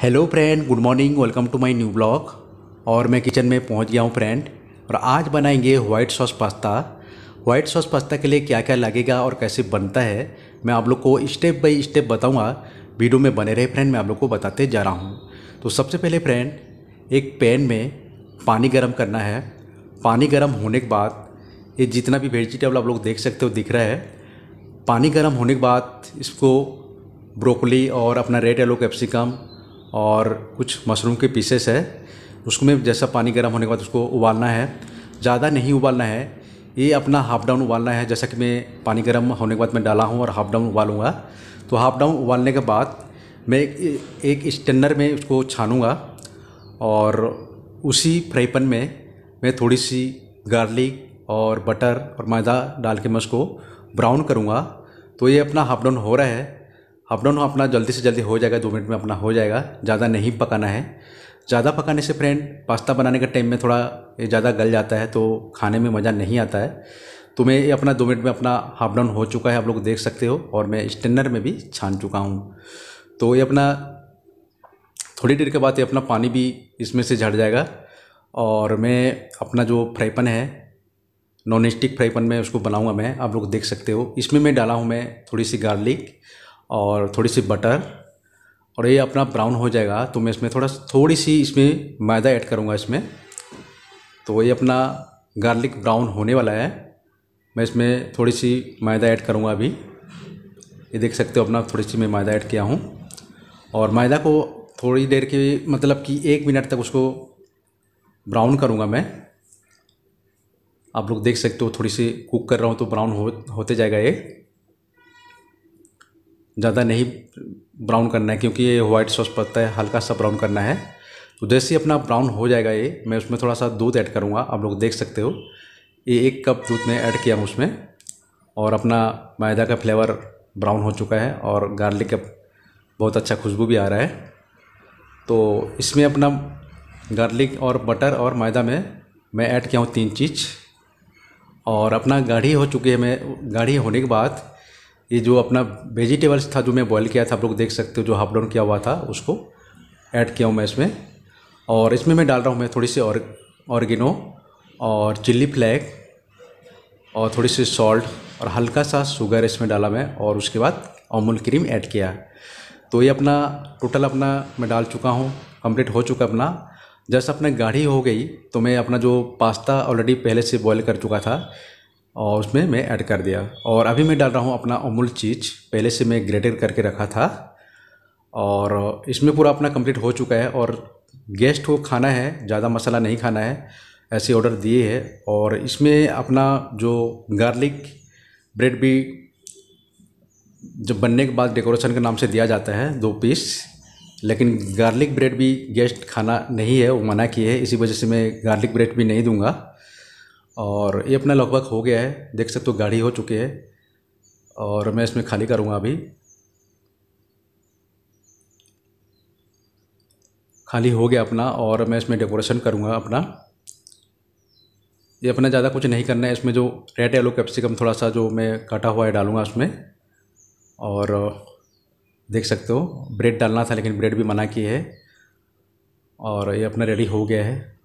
hello friend good morning welcome to my new blog और मैं kitchen में पहुंच गया हूं फ्रेंड और आज बनाएंगे white sauce pasta white sauce pasta के लिए क्या क्या लगेगा और कैसे बनता है मैं आप लोग को स्टेप बाय स्टेप बताऊंगा वीडियो में बने रहे फ्रेंड मैं आप लोग को बताते जा रहा हूँ तो सबसे पहले फ्रेंड एक पैन में पानी गर्म करना है पानी गर्म होने के बाद ये जितना भी वेजिटेबल आप लोग देख सकते हो दिख रहा है पानी गर्म होने के बाद इसको ब्रोकली और अपना रेड येलो कैप्सिकम और कुछ मशरूम के पीसेस है उसमें जैसा पानी गर्म होने के बाद उसको उबालना है ज़्यादा नहीं उबालना है ये अपना हाफ डाउन उबालना है जैसा कि मैं पानी गर्म होने के बाद मैं डाला हूँ और हाफ डाउन उबालूँगा तो हाफ डाउन उबालने के बाद मैं एक, एक स्टेनर में उसको छानूँगा और उसी फ्राईपन में मैं थोड़ी सी गार्लिक और बटर और मैदा डाल के मैं उसको ब्राउन करूँगा तो ये अपना हाफ डाउन हो रहा है अपडाउन डाउन अपना जल्दी से जल्दी हो जाएगा दो मिनट में अपना हो जाएगा ज़्यादा नहीं पकाना है ज़्यादा पकाने से फ्रेंड पास्ता बनाने के टाइम में थोड़ा ये ज़्यादा गल जाता है तो खाने में मज़ा नहीं आता है तो मैं ये अपना दो मिनट में अपना हाफ डाउन हो चुका है आप लोग देख सकते हो और मैं स्टेनर में भी छान चुका हूँ तो ये अपना थोड़ी देर के बाद ये अपना पानी भी इसमें से झड़ जाएगा और मैं अपना जो फ्राईपन है नॉन स्टिक फ्राई पन में उसको बनाऊँगा मैं आप लोग देख सकते हो इसमें मैं डाला हूँ मैं थोड़ी सी गार्लिक और थोड़ी सी बटर और ये अपना ब्राउन हो जाएगा तो मैं इसमें थोड़ा थोड़ी सी इसमें मैदा ऐड करूँगा इसमें तो ये अपना गार्लिक ब्राउन होने वाला है मैं इसमें थोड़ी सी मैदा ऐड करूँगा अभी ये देख सकते हो अपना थोड़ी सी मैं मैदा ऐड किया हूँ और मैदा को थोड़ी देर के मतलब कि एक मिनट तक उसको ब्राउन करूँगा मैं आप लोग देख सकते हो थोड़ी सी कुक कर रहा हूँ तो ब्राउन हो होते जाएगा ये ज़्यादा नहीं ब्राउन करना है क्योंकि ये व्हाइट सॉस पत्ता है हल्का सा ब्राउन करना है तो जैसे ही अपना ब्राउन हो जाएगा ये मैं उसमें थोड़ा सा दूध ऐड करूँगा आप लोग देख सकते हो ये एक कप दूध में ऐड किया हूँ उसमें और अपना मैदा का फ्लेवर ब्राउन हो चुका है और गार्लिक का बहुत अच्छा खुशबू भी आ रहा है तो इसमें अपना गार्लिक और बटर और मैदा में मैं ऐड किया हूँ तीन चीज़ और अपना गाढ़ी हो चुकी है मैं गाढ़ी होने के बाद ये जो अपना वेजिटेबल्स था जो मैं बॉईल किया था आप लोग देख सकते हो जो हाफ डाउन किया हुआ था उसको ऐड किया हूँ मैं इसमें और इसमें मैं डाल रहा हूँ मैं थोड़ी सी और ऑर्गेनो और चिल्ली फ्लैग और थोड़ी सी सॉल्ट और हल्का सा शुगर इसमें डाला मैं और उसके बाद अमूल क्रीम ऐड किया तो ये अपना टोटल अपना मैं डाल चुका हूँ कंप्लीट हो चुका अपना जैसे अपना गाढ़ी हो गई तो मैं अपना जो पास्ता ऑलरेडी पहले से बॉईल कर चुका था और उसमें मैं ऐड कर दिया और अभी मैं डाल रहा हूँ अपना अमूल चीज़ पहले से मैं ग्रेटर करके रखा था और इसमें पूरा अपना कंप्लीट हो चुका है और गेस्ट को खाना है ज़्यादा मसाला नहीं खाना है ऐसे ऑर्डर दिए है और इसमें अपना जो गार्लिक ब्रेड भी जब बनने के बाद डेकोरेशन के नाम से दिया जाता है दो पीस लेकिन गार्लिक ब्रेड भी गेस्ट खाना नहीं है वो मना किए है इसी वजह से मैं गार्लिक ब्रेड भी नहीं दूंगा और ये अपना लगभग हो गया है देख सकते हो गाढ़ी हो चुकी है और मैं इसमें खाली करूँगा अभी खाली हो गया अपना और मैं इसमें डेकोरेशन करूँगा अपना ये अपना ज़्यादा कुछ नहीं करना है इसमें जो रेड येलो कैप्सिकम थोड़ा सा जो मैं काटा हुआ है डालूँगा उसमें और देख सकते हो ब्रेड डालना था लेकिन ब्रेड भी मना की है और ये अपना रेडी हो गया है